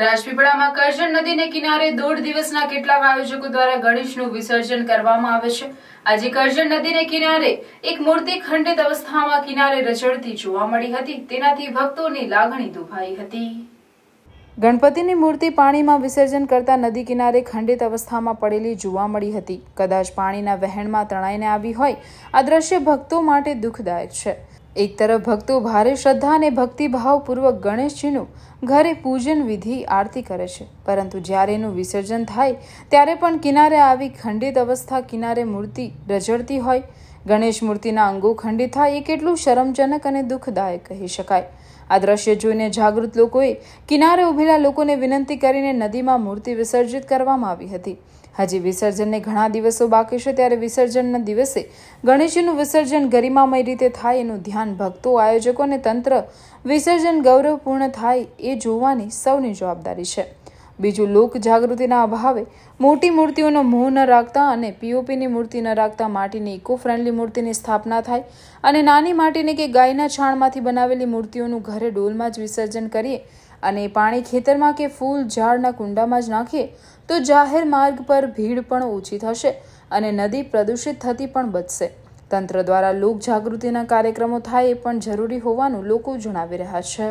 રાજપીપળામાં કરજણ નદીને કિનારે દોઢ દિવસના કેટલાક આયોજકો દ્વારા ગણેશનું વિસર્જન કરવામાં આવે છે આજે કરજણ નદીને કિનારે એક મૂર્તિ ખંડિત અવસ્થામાં કિનારે રચડતી જોવા મળી હતી તેનાથી ભક્તોની લાગણી દુભાઈ હતી ગણપતિની મૂર્તિ પાણીમાં વિસર્જન કરતા નદી કિનારે ખંડિત અવસ્થામાં પડેલી જોવા મળી હતી કદાચ પાણીના વહેણમાં તણાઈને આવી હોય આ દ્રશ્ય ભક્તો માટે દુઃખદાયક છે એક તરફ ભક્તો ભારે શ્રદ્ધા અને ભક્તિભાવપૂર્વક ગણેશજીનું ઘરે પૂજન વિધિ આરતી કરે છે પરંતુ જ્યારે એનું વિસર્જન થાય ત્યારે પણ કિનારે આવી ખંડિત અવસ્થા કિનારે મૂર્તિ રજડતી હોય ગણેશ મૂર્તિના અંગો ખંડિત થાય એ કેટલું શરમજનક અને દુઃખદાયક કહી શકાય આ દ્રશ્ય જોઈને જાગૃત લોકોએ કિનારે ઉભેલા લોકોને વિનંતી કરીને નદીમાં મૂર્તિ વિસર્જિત કરવામાં આવી હતી હજી વિસર્જનને ઘણા દિવસો બાકી છે ત્યારે વિસર્જનના દિવસે ગણેશજીનું વિસર્જન ગરિમામય રીતે થાય એનું ધ્યાન ભક્તો આયોજકો અને તંત્ર વિસર્જન ગૌરવપૂર્ણ થાય એ જોવાની સૌની જવાબદારી છે બીજું લોક જાગૃતિના અભાવે મોટી મૂર્તિઓનો મોહ ન રાખતા અને પીઓપીની મૂર્તિ ન રાખતા માટીની ઇકો ફ્રેન્ડલી મૂર્તિની સ્થાપના થાય અને નાની માટીની કે ગાયના છાણમાંથી બનાવેલી મૂર્તિઓનું ઘરે ડોલમાં જ વિસર્જન કરીએ અને પાણી ખેતરમાં કે ફૂલ ઝાડના કુંડામાં જ નાખીએ તો જાહેર માર્ગ પર ભીડ પણ ઓછી થશે અને નદી પ્રદૂષિત થતી પણ બચશે તંત્ર દ્વારા લોકજાગૃતિના કાર્યક્રમો થાય એ પણ જરૂરી હોવાનું લોકો જણાવી રહ્યા છે